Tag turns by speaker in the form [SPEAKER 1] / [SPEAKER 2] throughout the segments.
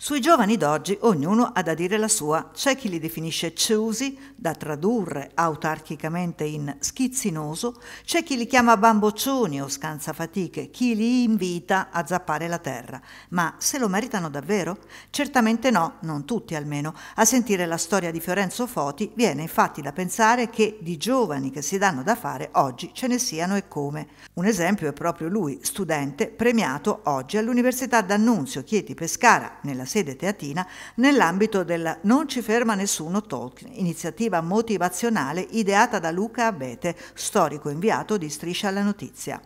[SPEAKER 1] Sui giovani d'oggi ognuno ha da dire la sua, c'è chi li definisce ceusi, da tradurre autarchicamente in schizzinoso, c'è chi li chiama bamboccioni o scansafatiche, chi li invita a zappare la terra. Ma se lo meritano davvero? Certamente no, non tutti almeno. A sentire la storia di Fiorenzo Foti viene infatti da pensare che di giovani che si danno da fare oggi ce ne siano e come. Un esempio è proprio lui, studente premiato oggi all'Università d'Annunzio Chieti Pescara, nella sede teatina nell'ambito della Non ci ferma nessuno talk, iniziativa motivazionale ideata da Luca Abete, storico inviato di Striscia alla Notizia.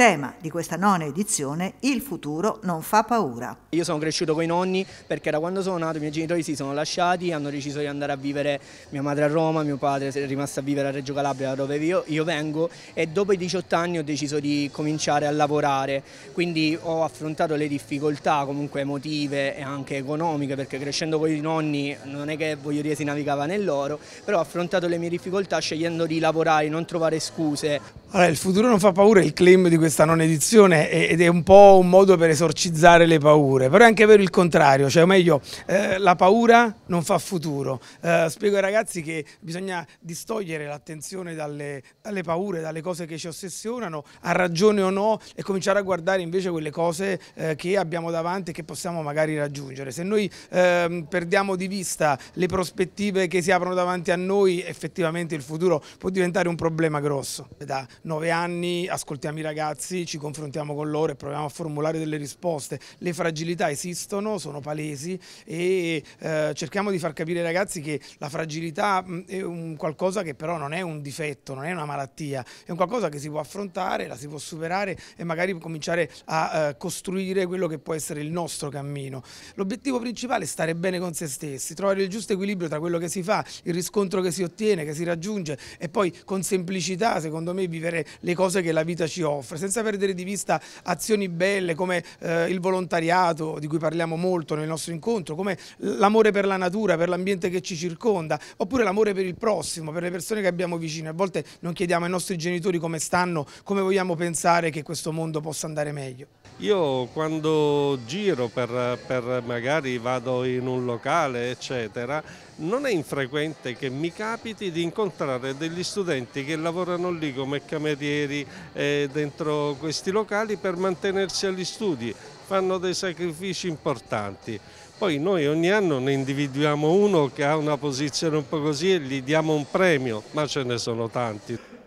[SPEAKER 1] Tema di questa nona edizione, il futuro non fa paura.
[SPEAKER 2] Io sono cresciuto con i nonni perché da quando sono nato i miei genitori si sono lasciati, hanno deciso di andare a vivere mia madre a Roma, mio padre è rimasto a vivere a Reggio Calabria da dove io, io vengo e dopo i 18 anni ho deciso di cominciare a lavorare, quindi ho affrontato le difficoltà comunque emotive e anche economiche perché crescendo con i nonni non è che voglio dire si navigava nell'oro, però ho affrontato le mie difficoltà scegliendo di lavorare, non trovare scuse.
[SPEAKER 3] Allora, il futuro non fa paura, è il claim di questa non edizione ed è un po' un modo per esorcizzare le paure, però è anche vero il contrario, cioè o meglio, eh, la paura non fa futuro. Eh, spiego ai ragazzi che bisogna distogliere l'attenzione dalle, dalle, paure, dalle cose che ci ossessionano, a ragione o no, e cominciare a guardare invece quelle cose eh, che abbiamo davanti e che possiamo magari raggiungere. Se noi ehm, perdiamo di vista le prospettive che si aprono davanti a noi, effettivamente il futuro può diventare un problema grosso. Da nove anni ascoltiamo i ragazzi, ci confrontiamo con loro e proviamo a formulare delle risposte. Le fragilità esistono, sono palesi e eh, cerchiamo di far capire ai ragazzi che la fragilità mm, è un qualcosa che però non è un difetto, non è una malattia, è un qualcosa che si può affrontare, la si può superare e magari cominciare a eh, costruire quello che può essere il nostro cammino. L'obiettivo principale è stare bene con se stessi, trovare il giusto equilibrio tra quello che si fa, il riscontro che si ottiene, che si raggiunge e poi con semplicità, secondo me, vivere vivere le cose che la vita ci offre, senza perdere di vista azioni belle come eh, il volontariato, di cui parliamo molto nel nostro incontro, come l'amore per la natura, per l'ambiente che ci circonda, oppure l'amore per il prossimo, per le persone che abbiamo vicino. A volte non chiediamo ai nostri genitori come stanno, come vogliamo pensare che questo mondo possa andare meglio.
[SPEAKER 4] Io quando giro per, per, magari vado in un locale eccetera, non è infrequente che mi capiti di incontrare degli studenti che lavorano lì come camerieri eh, dentro questi locali per mantenersi agli studi, fanno dei sacrifici importanti. Poi noi ogni anno ne individuiamo uno che ha una posizione un po' così e gli diamo un premio, ma ce ne sono tanti.